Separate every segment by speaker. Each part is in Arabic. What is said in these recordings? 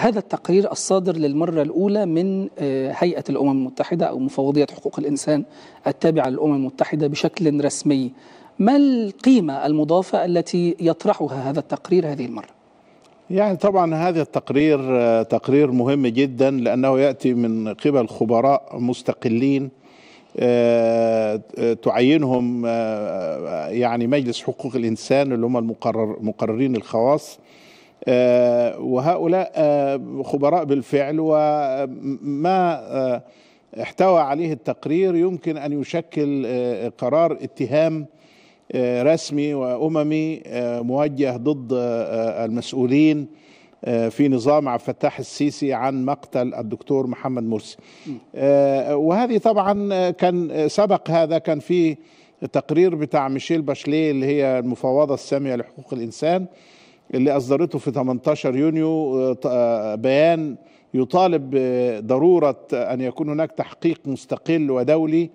Speaker 1: هذا التقرير الصادر للمرة الأولى من آه، هيئة الأمم المتحدة أو مفوضية حقوق الإنسان التابعة للأمم المتحدة بشكل رسمي ما القيمة المضافة التي يطرحها هذا التقرير هذه المرة؟ يعني طبعا هذا التقرير آه، تقرير مهم جدا لأنه يأتي من قبل خبراء مستقلين آه، تعينهم يعني مجلس حقوق الإنسان اللي هم المقررين الخواص آه، وهؤلاء آه، خبراء بالفعل وما آه، احتوى عليه التقرير يمكن ان يشكل قرار اتهام رسمي واممي موجه ضد المسؤولين في نظام عبد الفتاح السيسي عن مقتل الدكتور محمد مرسي وهذه طبعا كان سبق هذا كان في تقرير بتاع ميشيل باشليه اللي هي المفوضه الساميه لحقوق الانسان اللي اصدرته في 18 يونيو آه، آه، بيان يطالب بضروره ان يكون هناك تحقيق مستقل ودولي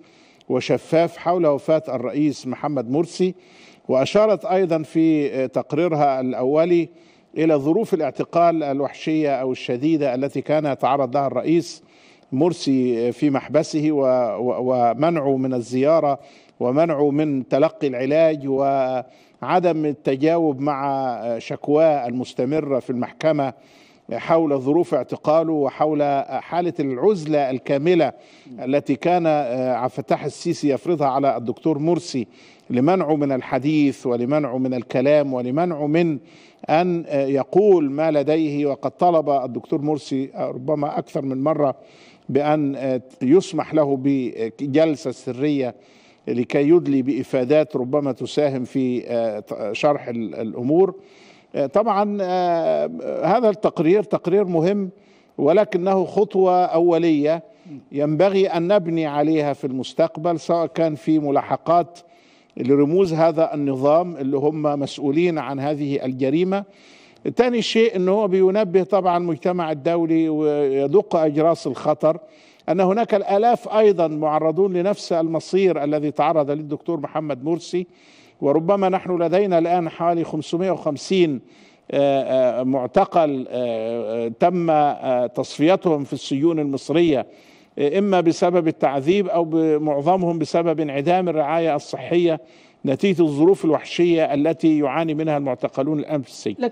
Speaker 1: وشفاف حول وفاه الرئيس محمد مرسي واشارت ايضا في تقريرها الاولي الى ظروف الاعتقال الوحشيه او الشديده التي كان يتعرض لها الرئيس مرسي في محبسه ومنعه من الزياره ومنعه من تلقي العلاج وعدم التجاوب مع شكواه المستمره في المحكمه حول ظروف اعتقاله وحول حالة العزلة الكاملة التي كان آه، عبد الفتاح السيسي يفرضها على الدكتور مرسي لمنعه من الحديث ولمنعه من الكلام ولمنعه من أن آه، يقول ما لديه وقد طلب الدكتور مرسي آه، ربما أكثر من مرة بأن يسمح له بجلسة سرية لكي يدلي بإفادات ربما تساهم في شرح الأمور طبعا آه، هذا التقرير تقرير مهم ولكنه خطوه اوليه ينبغي ان نبني عليها في المستقبل سواء كان في ملاحقات لرموز هذا النظام اللي هم مسؤولين عن هذه الجريمه ثاني شيء انه هو بينبه طبعا المجتمع الدولي ويدق اجراس الخطر أن هناك الآلاف أيضا معرضون لنفس المصير الذي تعرض للدكتور محمد مرسي وربما نحن لدينا الآن حوالي 550 آه، آه، معتقل آه، تم تصفيتهم في السجون المصرية إما بسبب التعذيب أو معظمهم بسبب انعدام الرعاية الصحية نتيجة الظروف الوحشية التي يعاني منها المعتقلون الآن في السجن